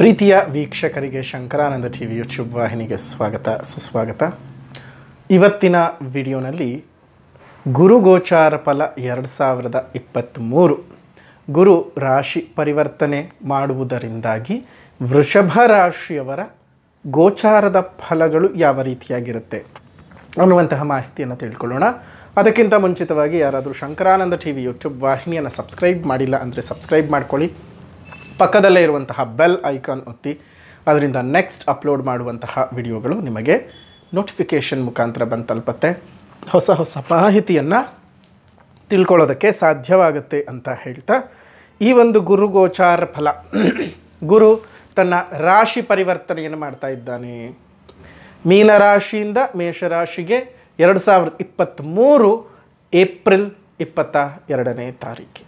ಪ್ರೀತಿಯ ವೀಕ್ಷಕರಿಗೆ Shankaranand T V YouTube ವಾಹಿನಿಗೆ ಸ್ವಾಗತ ಸುಸ್ವಾಗತ ಇವತ್ತಿನ ವಿಡಿಯೋನಲ್ಲಿ ಗುರುಗೋಚಾರ ಫಲ ಎರಡು ಸಾವಿರದ ಇಪ್ಪತ್ತ್ಮೂರು ಗುರು ರಾಶಿ ಪರಿವರ್ತನೆ ಮಾಡುವುದರಿಂದಾಗಿ ವೃಷಭ ರಾಶಿಯವರ ಗೋಚಾರದ ಫಲಗಳು ಯಾವ ರೀತಿಯಾಗಿರುತ್ತೆ ಅನ್ನುವಂತಹ ಮಾಹಿತಿಯನ್ನು ತಿಳ್ಕೊಳ್ಳೋಣ ಅದಕ್ಕಿಂತ ಮುಂಚಿತವಾಗಿ ಯಾರಾದರೂ ಶಂಕರಾನಂದ ಟಿ ವಿ ಯೂಟ್ಯೂಬ್ ವಾಹಿನಿಯನ್ನು ಸಬ್ಸ್ಕ್ರೈಬ್ ಮಾಡಿಲ್ಲ ಅಂದರೆ ಸಬ್ಸ್ಕ್ರೈಬ್ ಮಾಡ್ಕೊಳ್ಳಿ ಪಕ್ಕದಲ್ಲೇ ಇರುವಂತಹ ಬೆಲ್ ಐಕಾನ್ ಒತ್ತಿ ಅದರಿಂದ ನೆಕ್ಸ್ಟ್ ಅಪ್ಲೋಡ್ ಮಾಡುವಂತಹ ವಿಡಿಯೋಗಳು ನಿಮಗೆ ನೋಟಿಫಿಕೇಷನ್ ಮುಖಾಂತರ ಬಂದು ತಲುಪತ್ತೆ ಹೊಸ ಹೊಸ ಮಾಹಿತಿಯನ್ನು ತಿಳ್ಕೊಳ್ಳೋದಕ್ಕೆ ಸಾಧ್ಯವಾಗುತ್ತೆ ಅಂತ ಹೇಳ್ತಾ ಈ ಒಂದು ಗುರುಗೋಚಾರ ಫಲ ಗುರು ತನ್ನ ರಾಶಿ ಪರಿವರ್ತನೆಯನ್ನು ಮಾಡ್ತಾ ಇದ್ದಾನೆ ಮೀನರಾಶಿಯಿಂದ ಮೇಷರಾಶಿಗೆ ಎರಡು ಸಾವಿರದ ಇಪ್ಪತ್ತ್ಮೂರು ಏಪ್ರಿಲ್ ಇಪ್ಪತ್ತ ಎರಡನೇ ತಾರೀಕು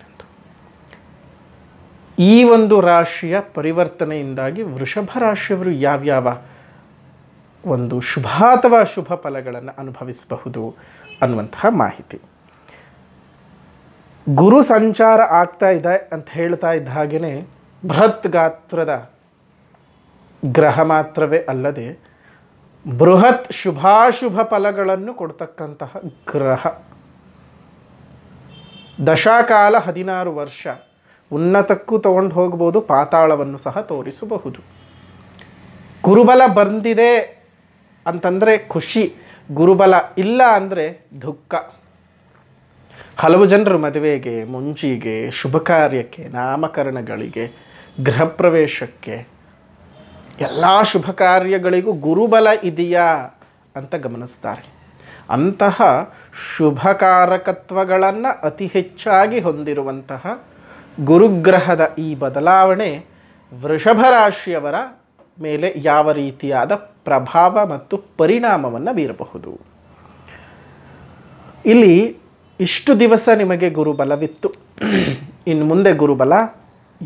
ಈ ಒಂದು ರಾಶಿಯ ಪರಿವರ್ತನೆಯಿಂದಾಗಿ ವೃಷಭ ರಾಶಿಯವರು ಯಾವ್ಯಾವ ಒಂದು ಶುಭ ಅಥವಾ ಶುಭ ಫಲಗಳನ್ನು ಅನುಭವಿಸಬಹುದು ಅನ್ನುವಂತಹ ಮಾಹಿತಿ ಗುರು ಸಂಚಾರ ಆಗ್ತಾ ಇದೆ ಅಂತ ಹೇಳ್ತಾ ಇದ್ದ ಹಾಗೆಯೇ ಬೃಹತ್ ಗಾತ್ರದ ಗ್ರಹ ಮಾತ್ರವೇ ಅಲ್ಲದೆ ಬೃಹತ್ ಶುಭಾಶುಭ ಫಲಗಳನ್ನು ಕೊಡ್ತಕ್ಕಂತಹ ಗ್ರಹ ದಶಾಕಾಲ ಹದಿನಾರು ವರ್ಷ ಉನ್ನತಕ್ಕೂ ತಗೊಂಡು ಹೋಗ್ಬೋದು ಪಾತಾಳವನ್ನು ಸಹ ತೋರಿಸಬಹುದು ಗುರುಬಲ ಬಂದಿದೆ ಅಂತಂದರೆ ಖುಷಿ ಗುರುಬಲ ಇಲ್ಲ ಅಂದರೆ ದುಃಖ ಹಲವು ಜನರು ಮದುವೆಗೆ ಮುಂಚಿಗೆ ಶುಭ ಕಾರ್ಯಕ್ಕೆ ನಾಮಕರಣಗಳಿಗೆ ಗೃಹ ಪ್ರವೇಶಕ್ಕೆ ಎಲ್ಲ ಶುಭ ಕಾರ್ಯಗಳಿಗೂ ಗುರುಬಲ ಇದೆಯಾ ಅಂತ ಗಮನಿಸ್ತಾರೆ ಅಂತಹ ಶುಭಕಾರಕತ್ವಗಳನ್ನು ಅತಿ ಹೆಚ್ಚಾಗಿ ಹೊಂದಿರುವಂತಹ ಗುರುಗ್ರಹದ ಈ ಬದಲಾವಣೆ ವೃಷಭ ರಾಶಿಯವರ ಮೇಲೆ ಯಾವ ರೀತಿಯಾದ ಪ್ರಭಾವ ಮತ್ತು ಪರಿಣಾಮವನ್ನು ಬೀರಬಹುದು ಇಲ್ಲಿ ಇಷ್ಟು ದಿವಸ ನಿಮಗೆ ಗುರುಬಲವಿತ್ತು ಇನ್ನು ಮುಂದೆ ಗುರುಬಲ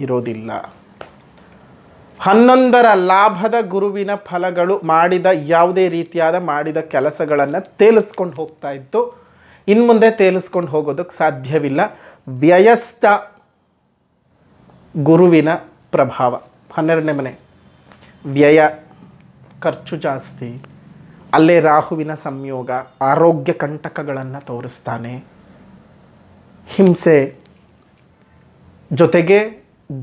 ಇರೋದಿಲ್ಲ ಹನ್ನೊಂದರ ಲಾಭದ ಗುರುವಿನ ಫಲಗಳು ಮಾಡಿದ ಯಾವುದೇ ರೀತಿಯಾದ ಮಾಡಿದ ಕೆಲಸಗಳನ್ನು ತೇಲಿಸ್ಕೊಂಡು ಹೋಗ್ತಾ ಇತ್ತು ಇನ್ನು ಮುಂದೆ ತೇಲಿಸ್ಕೊಂಡು ಹೋಗೋದಕ್ಕೆ ಸಾಧ್ಯವಿಲ್ಲ ವ್ಯಯಸ್ಥ ಗುರುವಿನ ಪ್ರಭಾವ ಹನ್ನೆರಡನೇ ಮನೆ ವ್ಯಯ ಖರ್ಚು ಜಾಸ್ತಿ ಅಲ್ಲೇ ರಾಹುವಿನ ಸಂಯೋಗ ಆರೋಗ್ಯ ಕಂಟಕಗಳನ್ನು ತೋರಿಸ್ತಾನೆ ಹಿಂಸೆ ಜೊತೆಗೆ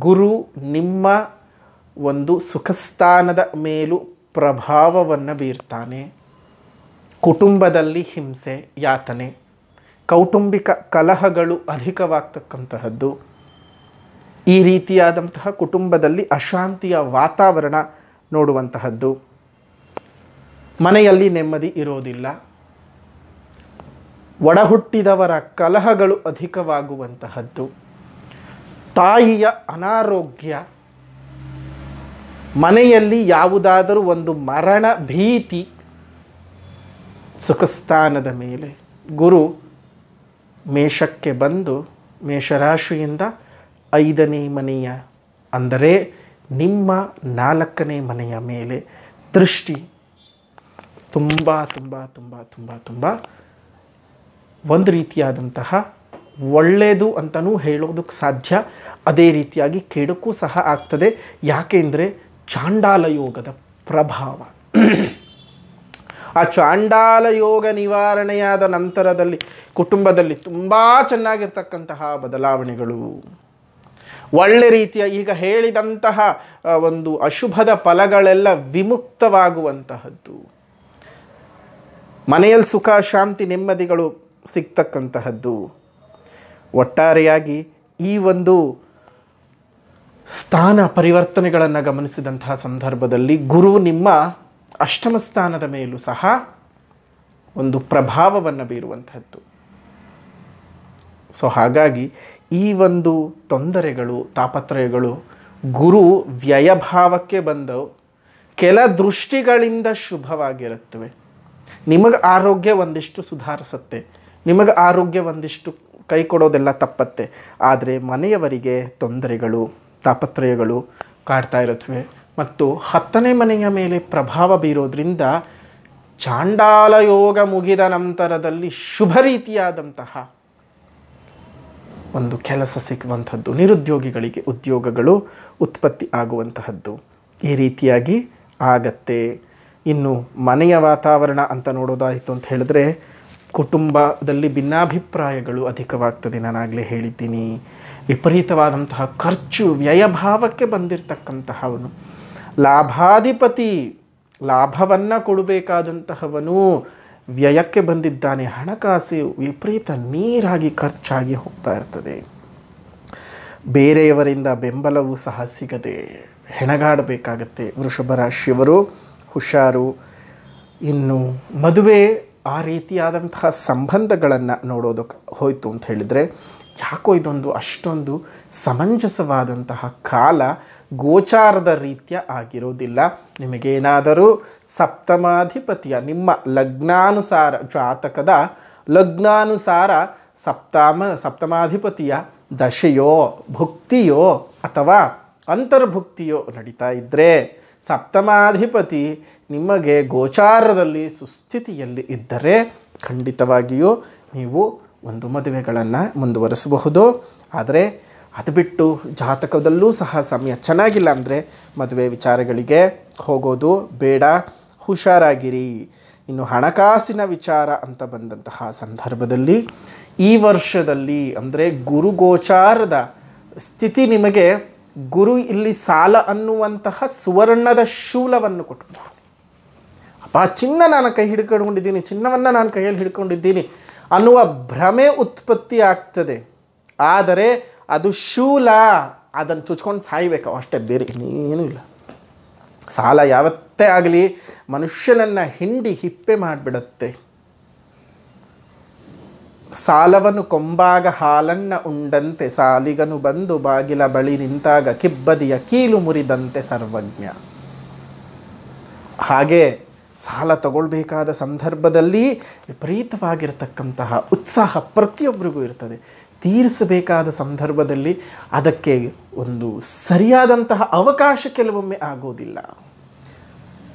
ಗುರು ನಿಮ್ಮ ಒಂದು ಸುಖಸ್ಥಾನದ ಮೇಲೂ ಪ್ರಭಾವವನ್ನು ಬೀರ್ತಾನೆ ಕುಟುಂಬದಲ್ಲಿ ಹಿಂಸೆ ಯಾತನೆ ಕೌಟುಂಬಿಕ ಕಲಹಗಳು ಅಧಿಕವಾಗ್ತಕ್ಕಂತಹದ್ದು ಈ ರೀತಿಯಾದಂತಹ ಕುಟುಂಬದಲ್ಲಿ ಅಶಾಂತಿಯ ವಾತಾವರಣ ನೋಡುವಂತಹದ್ದು ಮನೆಯಲ್ಲಿ ನೆಮ್ಮದಿ ಇರೋದಿಲ್ಲ ಒಡಹುಟ್ಟಿದವರ ಕಲಹಗಳು ಅಧಿಕವಾಗುವಂತಹದ್ದು ತಾಯಿಯ ಅನಾರೋಗ್ಯ ಮನೆಯಲ್ಲಿ ಯಾವುದಾದರೂ ಒಂದು ಮರಣ ಭೀತಿ ಸುಖಸ್ಥಾನದ ಮೇಲೆ ಗುರು ಮೇಷಕ್ಕೆ ಬಂದು ಮೇಷರಾಶಿಯಿಂದ ಐದನೇ ಮನೆಯ ಅಂದರೆ ನಿಮ್ಮ ನಾಲ್ಕನೇ ಮನೆಯ ಮೇಲೆ ದೃಷ್ಟಿ ತುಂಬ ತುಂಬ ತುಂಬ ತುಂಬ ತುಂಬ ಒಂದು ರೀತಿಯಾದಂತಹ ಒಳ್ಳೆಯದು ಅಂತಲೂ ಹೇಳೋದಕ್ಕೆ ಸಾಧ್ಯ ಅದೇ ರೀತಿಯಾಗಿ ಕೆಡುಕು ಸಹ ಆಗ್ತದೆ ಯಾಕೆಂದರೆ ಚಾಂಡಾಲ ಯೋಗದ ಪ್ರಭಾವ ಆ ಚಾಂಡಾಲ ಯೋಗ ನಿವಾರಣೆಯಾದ ನಂತರದಲ್ಲಿ ಕುಟುಂಬದಲ್ಲಿ ತುಂಬ ಚೆನ್ನಾಗಿರ್ತಕ್ಕಂತಹ ಬದಲಾವಣೆಗಳು ಒಳ್ಳೆ ರೀತಿಯ ಈಗ ಹೇಳಿದಂತಹ ಒಂದು ಅಶುಭದ ಫಲಗಳೆಲ್ಲ ವಿಮುಕ್ತವಾಗುವಂತಹದ್ದು ಮನೆಯಲ್ಲಿ ಸುಖ ಶಾಂತಿ ನೆಮ್ಮದಿಗಳು ಸಿಗ್ತಕ್ಕಂತಹದ್ದು ಒಟ್ಟಾರೆಯಾಗಿ ಈ ಒಂದು ಸ್ಥಾನ ಪರಿವರ್ತನೆಗಳನ್ನು ಗಮನಿಸಿದಂತಹ ಸಂದರ್ಭದಲ್ಲಿ ಗುರು ನಿಮ್ಮ ಅಷ್ಟಮ ಸ್ಥಾನದ ಮೇಲೂ ಸಹ ಒಂದು ಪ್ರಭಾವವನ್ನು ಬೀರುವಂಥದ್ದು ಸೊ ಹಾಗಾಗಿ ಈ ಒಂದು ತೊಂದರೆಗಳು ತಾಪತ್ರಯಗಳು ಗುರು ವ್ಯಯಭಾವಕ್ಕೆ ಬಂದು ಕೆಲ ದೃಷ್ಟಿಗಳಿಂದ ಶುಭವಾಗಿರುತ್ತವೆ ನಿಮಗೆ ಆರೋಗ್ಯ ಒಂದಿಷ್ಟು ಸುಧಾರಿಸುತ್ತೆ ನಿಮಗೆ ಆರೋಗ್ಯ ಒಂದಿಷ್ಟು ಕೈ ಕೊಡೋದೆಲ್ಲ ತಪ್ಪತ್ತೆ ಆದರೆ ಮನೆಯವರಿಗೆ ತೊಂದರೆಗಳು ತಾಪತ್ರಯಗಳು ಕಾಡ್ತಾ ಇರುತ್ತವೆ ಮತ್ತು ಹತ್ತನೇ ಮನೆಯ ಮೇಲೆ ಪ್ರಭಾವ ಬೀರೋದ್ರಿಂದ ಚಾಂಡಾಲ ಯೋಗ ಮುಗಿದ ನಂತರದಲ್ಲಿ ಶುಭ ರೀತಿಯಾದಂತಹ ಒಂದು ಕೆಲಸ ಸಿಗುವಂಥದ್ದು ನಿರುದ್ಯೋಗಿಗಳಿಗೆ ಉದ್ಯೋಗಗಳು ಉತ್ಪತ್ತಿ ಆಗುವಂತಹದ್ದು ಈ ರೀತಿಯಾಗಿ ಆಗತ್ತೆ ಇನ್ನು ಮನೆಯ ವಾತಾವರಣ ಅಂತ ನೋಡೋದಾಯಿತು ಅಂತ ಹೇಳಿದ್ರೆ ಕುಟುಂಬದಲ್ಲಿ ಭಿನ್ನಾಭಿಪ್ರಾಯಗಳು ಅಧಿಕವಾಗ್ತದೆ ನಾನಾಗಲೇ ಹೇಳಿದ್ದೀನಿ ವಿಪರೀತವಾದಂತಹ ಖರ್ಚು ವ್ಯಯಭಾವಕ್ಕೆ ಬಂದಿರತಕ್ಕಂತಹವನು ಲಾಭಾಧಿಪತಿ ಲಾಭವನ್ನು ಕೊಡಬೇಕಾದಂತಹವನು ವ್ಯಯಕ್ಕೆ ಬಂದಿದ್ದಾನೆ ಹಣಕಾಸು ವಿಪರೀತ ನೀರಾಗಿ ಖರ್ಚಾಗಿ ಹೋಗ್ತಾ ಇರ್ತದೆ ಬೇರೆಯವರಿಂದ ಬೆಂಬಲವೂ ಸಹ ಸಿಗದೆ ಹೆಣಗಾಡಬೇಕಾಗತ್ತೆ ವೃಷಭ ರಾಶಿಯವರು ಹುಷಾರು ಇನ್ನು ಮದುವೆ ಆ ರೀತಿಯಾದಂತಹ ಸಂಬಂಧಗಳನ್ನು ನೋಡೋದಕ್ಕೆ ಹೋಯಿತು ಅಂತ ಹೇಳಿದರೆ ಯಾಕೋ ಇದೊಂದು ಅಷ್ಟೊಂದು ಸಮಂಜಸವಾದಂತಹ ಕಾಲ ಗೋಚಾರದ ರೀತಿಯ ಆಗಿರೋದಿಲ್ಲ ನಿಮಗೇನಾದರೂ ಸಪ್ತಮಾಧಿಪತಿಯ ನಿಮ್ಮ ಲಗ್ನಾನುಸಾರ ಜಾತಕದ ಲಗ್ನಾನುಸಾರ ಸಪ್ತಮ ಸಪ್ತಮಾಧಿಪತಿಯ ದಶೆಯೋ ಭುಕ್ತಿಯೋ ಅಥವಾ ಅಂತರ್ಭುಕ್ತಿಯೋ ನಡೀತಾ ಇದ್ದರೆ ಸಪ್ತಮಾಧಿಪತಿ ನಿಮಗೆ ಗೋಚಾರದಲ್ಲಿ ಸುಸ್ಥಿತಿಯಲ್ಲಿ ಇದ್ದರೆ ಖಂಡಿತವಾಗಿಯೂ ನೀವು ಒಂದು ಮದುವೆಗಳನ್ನು ಮುಂದುವರಿಸಬಹುದು ಆದರೆ ಅದು ಬಿಟ್ಟು ಜಾತಕದಲ್ಲೂ ಸಹ ಸಮಯ ಚೆನ್ನಾಗಿಲ್ಲ ಅಂದರೆ ಮದುವೆ ವಿಚಾರಗಳಿಗೆ ಹೋಗೋದು ಬೇಡ ಹುಷಾರಾಗಿರಿ ಇನ್ನು ಹಣಕಾಸಿನ ವಿಚಾರ ಅಂತ ಬಂದಂತಹ ಸಂದರ್ಭದಲ್ಲಿ ಈ ವರ್ಷದಲ್ಲಿ ಅಂದರೆ ಗುರುಗೋಚಾರದ ಸ್ಥಿತಿ ನಿಮಗೆ ಗುರು ಇಲ್ಲಿ ಸಾಲ ಅನ್ನುವಂತಹ ಸುವರ್ಣದ ಶೂಲವನ್ನು ಕೊಟ್ಟುಬಿಡ್ತಾನೆ ಅಪ್ಪ ಚಿನ್ನ ನಾನು ಕೈ ಹಿಡ್ಕೊಂಡಿದ್ದೀನಿ ಚಿನ್ನವನ್ನು ನಾನು ಕೈಯಲ್ಲಿ ಹಿಡ್ಕೊಂಡಿದ್ದೀನಿ ಅನ್ನುವ ಭ್ರಮೆ ಉತ್ಪತ್ತಿ ಆಗ್ತದೆ ಆದರೆ ಅದು ಶೂಲ ಅದನ್ನು ಚುಚ್ಕೊಂಡು ಸಾಯ್ಬೇಕು ಅಷ್ಟೇ ಬೇರೆ ಇನ್ನೇನೂ ಇಲ್ಲ ಸಾಲ ಯಾವತ್ತೇ ಆಗಲಿ ಮನುಷ್ಯನನ್ನು ಹಿಂಡಿ ಹಿಪ್ಪೆ ಮಾಡಿಬಿಡತ್ತೆ ಸಾಲವನ್ನು ಕೊಂಬಾಗ ಹಾಲನ್ನ ಉಂಡಂತೆ ಸಾಲಿಗನು ಬಂದು ಬಾಗಿಲ ಬಳಿ ನಿಂತಾಗ ಕಿಬ್ಬದಿಯ ಕೀಲು ಮುರಿದಂತೆ ಸರ್ವಜ್ಞ ಹಾಗೆ ಸಾಲ ತಗೊಳ್ಬೇಕಾದ ಸಂದರ್ಭದಲ್ಲಿ ವಿಪರೀತವಾಗಿರ್ತಕ್ಕಂತಹ ಉತ್ಸಾಹ ಪ್ರತಿಯೊಬ್ಬರಿಗೂ ಇರ್ತದೆ ತೀರಿಸಬೇಕಾದ ಸಂದರ್ಭದಲ್ಲಿ ಅದಕ್ಕೆ ಒಂದು ಸರಿಯಾದಂತಹ ಅವಕಾಶ ಕೆಲವೊಮ್ಮೆ ಆಗೋದಿಲ್ಲ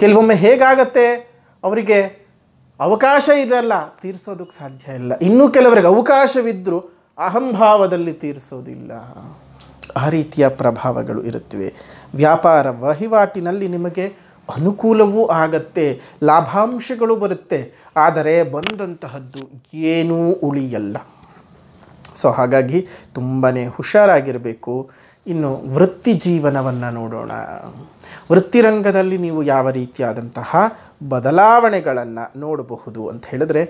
ಕೆಲವೊಮ್ಮೆ ಹೇಗಾಗತ್ತೆ ಅವರಿಗೆ ಅವಕಾಶ ಇರಲ್ಲ ತೀರಿಸೋದಕ್ಕೆ ಸಾಧ್ಯ ಇಲ್ಲ ಇನ್ನೂ ಕೆಲವರಿಗೆ ಅವಕಾಶವಿದ್ದರೂ ಅಹಂಭಾವದಲ್ಲಿ ತೀರಿಸೋದಿಲ್ಲ ಆ ರೀತಿಯ ಪ್ರಭಾವಗಳು ಇರುತ್ತವೆ ವ್ಯಾಪಾರ ವಹಿವಾಟಿನಲ್ಲಿ ನಿಮಗೆ ಅನುಕೂಲವೂ ಆಗತ್ತೆ ಲಾಭಾಂಶಗಳು ಬರುತ್ತೆ ಆದರೆ ಬಂದಂತಹದ್ದು ಏನೂ ಉಳಿಯಲ್ಲ ಸೊ ಹಾಗಾಗಿ ತುಂಬಾ ಹುಷಾರಾಗಿರಬೇಕು ಇನ್ನು ವೃತ್ತಿ ಜೀವನವನ್ನು ನೋಡೋಣ ವೃತ್ತಿರಂಗದಲ್ಲಿ ನೀವು ಯಾವ ರೀತಿಯಾದಂತಹ ಬದಲಾವಣೆಗಳನ್ನು ನೋಡಬಹುದು ಅಂತ ಹೇಳಿದ್ರೆ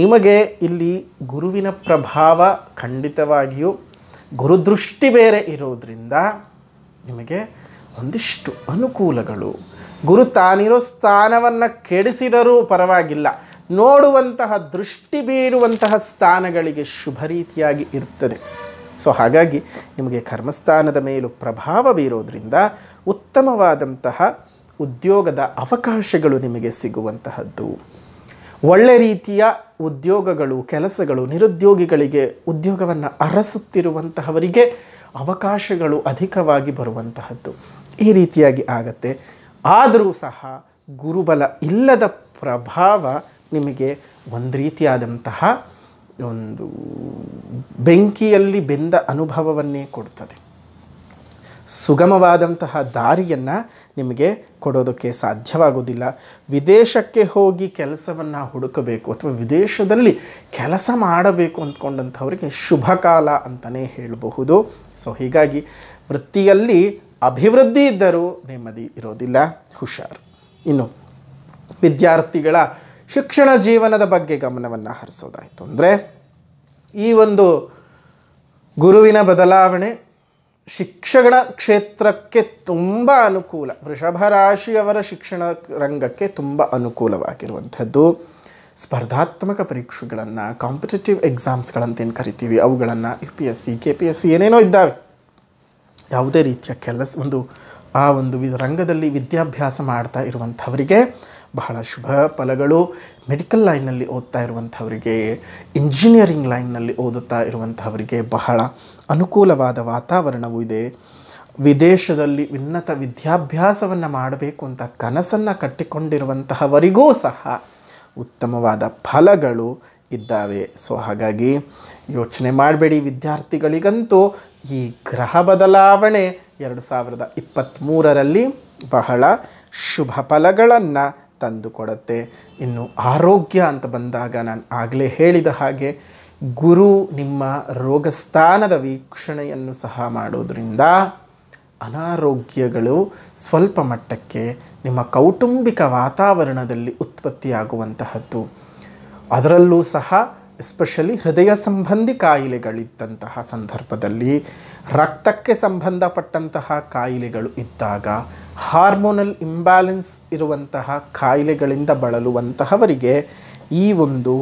ನಿಮಗೆ ಇಲ್ಲಿ ಗುರುವಿನ ಪ್ರಭಾವ ಖಂಡಿತವಾಗಿಯೂ ಗುರುದೃಷ್ಟಿ ಬೇರೆ ಇರೋದರಿಂದ ನಿಮಗೆ ಒಂದಿಷ್ಟು ಅನುಕೂಲಗಳು ಗುರು ತಾನಿರೋ ಸ್ಥಾನವನ್ನು ಕೆಡಿಸಿದರೂ ಪರವಾಗಿಲ್ಲ ನೋಡುವಂತಹ ದೃಷ್ಟಿ ಬೀರುವಂತಹ ಸ್ಥಾನಗಳಿಗೆ ಶುಭ ರೀತಿಯಾಗಿ ಇರ್ತದೆ ಸೊ ಹಾಗಾಗಿ ನಿಮಗೆ ಕರ್ಮಸ್ಥಾನದ ಮೇಲೂ ಪ್ರಭಾವ ಬೀರೋದ್ರಿಂದ ಉತ್ತಮವಾದಂತಹ ಉದ್ಯೋಗದ ಅವಕಾಶಗಳು ನಿಮಗೆ ಸಿಗುವಂತಹದ್ದು ಒಳ್ಳೆ ರೀತಿಯ ಉದ್ಯೋಗಗಳು ಕೆಲಸಗಳು ನಿರುದ್ಯೋಗಿಗಳಿಗೆ ಉದ್ಯೋಗವನ್ನು ಅರಸುತ್ತಿರುವಂತಹವರಿಗೆ ಅವಕಾಶಗಳು ಅಧಿಕವಾಗಿ ಬರುವಂತಹದ್ದು ಈ ರೀತಿಯಾಗಿ ಆಗತ್ತೆ ಆದರೂ ಸಹ ಗುರುಬಲ ಇಲ್ಲದ ಪ್ರಭಾವ ನಿಮಗೆ ಒಂದು ರೀತಿಯಾದಂತಹ ಒಂದು ಬೆಂಕಿಯಲ್ಲಿ ಬೆಂದ ಅನುಭವವನ್ನೇ ಕೊಡ್ತದೆ ಸುಗಮವಾದಂತಹ ದಾರಿಯನ್ನು ನಿಮಗೆ ಕೊಡೋದಕ್ಕೆ ಸಾಧ್ಯವಾಗೋದಿಲ್ಲ ವಿದೇಶಕ್ಕೆ ಹೋಗಿ ಕೆಲಸವನ್ನು ಹುಡುಕಬೇಕು ಅಥವಾ ವಿದೇಶದಲ್ಲಿ ಕೆಲಸ ಮಾಡಬೇಕು ಅಂದ್ಕೊಂಡಂಥವ್ರಿಗೆ ಶುಭ ಕಾಲ ಅಂತಲೇ ಹೇಳಬಹುದು ಸೊ ಹೀಗಾಗಿ ವೃತ್ತಿಯಲ್ಲಿ ಅಭಿವೃದ್ಧಿ ಇದ್ದರೂ ನೆಮ್ಮದಿ ಇರೋದಿಲ್ಲ ಹುಷಾರು ಇನ್ನು ವಿದ್ಯಾರ್ಥಿಗಳ ಶಿಕ್ಷಣ ಜೀವನದ ಬಗ್ಗೆ ಗಮನವನ್ನು ಹರಿಸೋದಾಯಿತು ಅಂದರೆ ಈ ಒಂದು ಗುರುವಿನ ಬದಲಾವಣೆ ಶಿಕ್ಷಣ ಕ್ಷೇತ್ರಕ್ಕೆ ತುಂಬ ಅನುಕೂಲ ವೃಷಭ ರಾಶಿಯವರ ಶಿಕ್ಷಣ ರಂಗಕ್ಕೆ ತುಂಬ ಅನುಕೂಲವಾಗಿರುವಂಥದ್ದು ಸ್ಪರ್ಧಾತ್ಮಕ ಪರೀಕ್ಷೆಗಳನ್ನು ಕಾಂಪಿಟೇಟಿವ್ ಎಕ್ಸಾಮ್ಸ್ಗಳಂತೇನು ಕರಿತೀವಿ ಅವುಗಳನ್ನು U P S C K P S C ಏನೇನೋ ಇದ್ದಾವೆ ಯಾವುದೇ ರೀತಿಯ ಕೆಲಸ ಒಂದು ಆ ಒಂದು ರಂಗದಲ್ಲಿ ವಿದ್ಯಾಭ್ಯಾಸ ಮಾಡ್ತಾ ಇರುವಂಥವರಿಗೆ ಬಹಳ ಶುಭ ಫಲಗಳು ಮೆಡಿಕಲ್ ಲೈನ್ನಲ್ಲಿ ಓದ್ತಾ ಇರುವಂಥವರಿಗೆ ಇಂಜಿನಿಯರಿಂಗ್ ಲೈನ್ನಲ್ಲಿ ಓದುತ್ತಾ ಇರುವಂಥವರಿಗೆ ಬಹಳ ಅನುಕೂಲವಾದ ವಾತಾವರಣವೂ ಇದೆ ವಿದೇಶದಲ್ಲಿ ಉನ್ನತ ವಿದ್ಯಾಭ್ಯಾಸವನ್ನು ಮಾಡಬೇಕು ಅಂತ ಕನಸನ್ನು ಕಟ್ಟಿಕೊಂಡಿರುವಂತಹವರಿಗೂ ಸಹ ಉತ್ತಮವಾದ ಫಲಗಳು ಇದ್ದಾವೆ ಸೊ ಹಾಗಾಗಿ ಯೋಚನೆ ಮಾಡಬೇಡಿ ವಿದ್ಯಾರ್ಥಿಗಳಿಗಂತೂ ಈ ಗ್ರಹ ಬದಲಾವಣೆ ಎರಡು ಸಾವಿರದ ಇಪ್ಪತ್ತ್ಮೂರರಲ್ಲಿ ಬಹಳ ಶುಭ ಫಲಗಳನ್ನು ಕೊಡುತ್ತೆ ಇನ್ನು ಆರೋಗ್ಯ ಅಂತ ಬಂದಾಗ ನಾನು ಆಗಲೇ ಹೇಳಿದ ಹಾಗೆ ಗುರು ನಿಮ್ಮ ರೋಗಸ್ಥಾನದ ವೀಕ್ಷಣೆಯನ್ನು ಸಹ ಮಾಡೋದರಿಂದ ಅನಾರೋಗ್ಯಗಳು ಸ್ವಲ್ಪ ಮಟ್ಟಕ್ಕೆ ನಿಮ್ಮ ಕೌಟುಂಬಿಕ ವಾತಾವರಣದಲ್ಲಿ ಉತ್ಪತ್ತಿಯಾಗುವಂತಹದ್ದು ಅದರಲ್ಲೂ ಸಹ ಎಸ್ಪೆಷಲಿ ಹೃದಯ ಸಂಬಂಧಿ ಕಾಯಿಲೆಗಳಿದ್ದಂತಹ ಸಂದರ್ಭದಲ್ಲಿ ರಕ್ತಕ್ಕೆ ಸಂಬಂಧಪಟ್ಟಂತಹ ಕಾಯಿಲೆಗಳು ಇದ್ದಾಗ ಹಾರ್ಮೋನಲ್ ಇಂಬ್ಯಾಲೆನ್ಸ್ ಇರುವಂತಹ ಕಾಯಿಲೆಗಳಿಂದ ಬಳಲುವಂತಹವರಿಗೆ ಈ ಒಂದು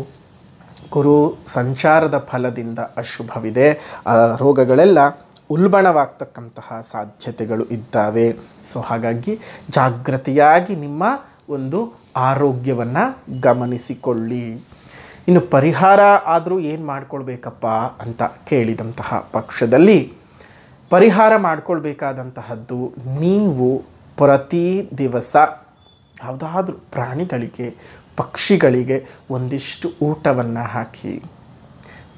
ಕುರು ಸಂಚಾರದ ಫಲದಿಂದ ಅಶುಭವಿದೆ ಆ ರೋಗಗಳೆಲ್ಲ ಉಲ್ಬಣವಾಗ್ತಕ್ಕಂತಹ ಸಾಧ್ಯತೆಗಳು ಇದ್ದಾವೆ ಸೊ ಹಾಗಾಗಿ ಜಾಗೃತಿಯಾಗಿ ನಿಮ್ಮ ಒಂದು ಆರೋಗ್ಯವನ್ನು ಗಮನಿಸಿಕೊಳ್ಳಿ ಇನ್ನು ಪರಿಹಾರ ಆದರೂ ಏನು ಮಾಡ್ಕೊಳ್ಬೇಕಪ್ಪ ಅಂತ ಕೇಳಿದಂತಹ ಪಕ್ಷದಲ್ಲಿ ಪರಿಹಾರ ಮಾಡಿಕೊಳ್ಬೇಕಾದಂತಹದ್ದು ನೀವು ಪ್ರತಿ ದಿವಸ ಯಾವುದಾದ್ರೂ ಪ್ರಾಣಿಗಳಿಗೆ ಪಕ್ಷಿಗಳಿಗೆ ಒಂದಿಷ್ಟು ಊಟವನ್ನು ಹಾಕಿ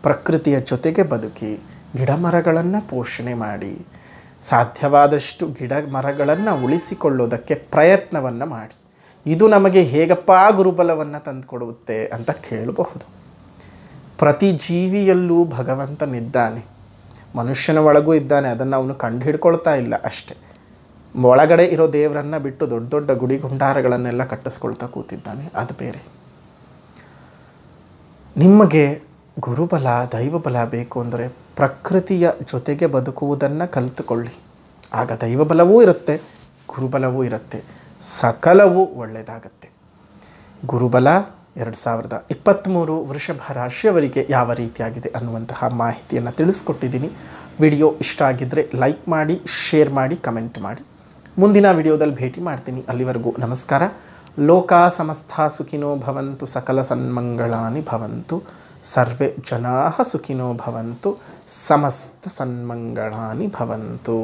ಪ್ರಕೃತಿಯ ಜೊತೆಗೆ ಬದುಕಿ ಗಿಡ ಮರಗಳನ್ನು ಪೋಷಣೆ ಮಾಡಿ ಸಾಧ್ಯವಾದಷ್ಟು ಗಿಡ ಮರಗಳನ್ನು ಉಳಿಸಿಕೊಳ್ಳೋದಕ್ಕೆ ಪ್ರಯತ್ನವನ್ನು ಮಾಡಿ ಇದು ನಮಗೆ ಹೇಗಪ್ಪ ಗುರುಬಲವನ್ನು ತಂದುಕೊಡುತ್ತೆ ಅಂತ ಕೇಳಬಹುದು ಪ್ರತಿ ಜೀವಿಯಲ್ಲೂ ಭಗವಂತನಿದ್ದಾನೆ ಮನುಷ್ಯನ ಒಳಗೂ ಇದ್ದಾನೆ ಅದನ್ನು ಅವನು ಕಂಡು ಹಿಡ್ಕೊಳ್ತಾ ಇಲ್ಲ ಅಷ್ಟೆ ಒಳಗಡೆ ಇರೋ ದೇವರನ್ನು ಬಿಟ್ಟು ದೊಡ್ಡ ದೊಡ್ಡ ಗುಡಿ ಗುಂಡಾರಗಳನ್ನೆಲ್ಲ ಕಟ್ಟಿಸ್ಕೊಳ್ತಾ ಕೂತಿದ್ದಾನೆ ಅದು ಬೇರೆ ನಿಮಗೆ ಗುರುಬಲ ದೈವಬಲ ಬೇಕು ಅಂದರೆ ಪ್ರಕೃತಿಯ ಜೊತೆಗೆ ಬದುಕುವುದನ್ನು ಕಲಿತುಕೊಳ್ಳಿ ಆಗ ದೈವಬಲವೂ ಇರುತ್ತೆ ಗುರುಬಲವೂ ಇರುತ್ತೆ ಸಕಲವು ಒಳ್ಳೆಯದಾಗತ್ತೆ ಗುರುಬಲ ಎರಡು ಸಾವಿರದ ಇಪ್ಪತ್ತ್ಮೂರು ವೃಷಭ ರಾಶಿಯವರಿಗೆ ಯಾವ ರೀತಿಯಾಗಿದೆ ಅನ್ನುವಂತಹ ಮಾಹಿತಿಯನ್ನು ತಿಳಿಸ್ಕೊಟ್ಟಿದ್ದೀನಿ ವಿಡಿಯೋ ಇಷ್ಟ ಆಗಿದ್ದರೆ ಲೈಕ್ ಮಾಡಿ ಶೇರ್ ಮಾಡಿ ಕಮೆಂಟ್ ಮಾಡಿ ಮುಂದಿನ ವಿಡಿಯೋದಲ್ಲಿ ಭೇಟಿ ಮಾಡ್ತೀನಿ ಅಲ್ಲಿವರೆಗೂ ನಮಸ್ಕಾರ ಲೋಕ ಸಮಸ್ತ ಸುಖಿನೋ ಭವಂತು ಸಕಲ ಸನ್ಮಂಗಳಾನಿ ಭವಂತು ಸರ್ವೇ ಜನಾ ಸುಖಿನೋ ಭವಂತು ಸಮಸ್ತ ಸನ್ಮಂಗಳಾನಿ ಭವಂತು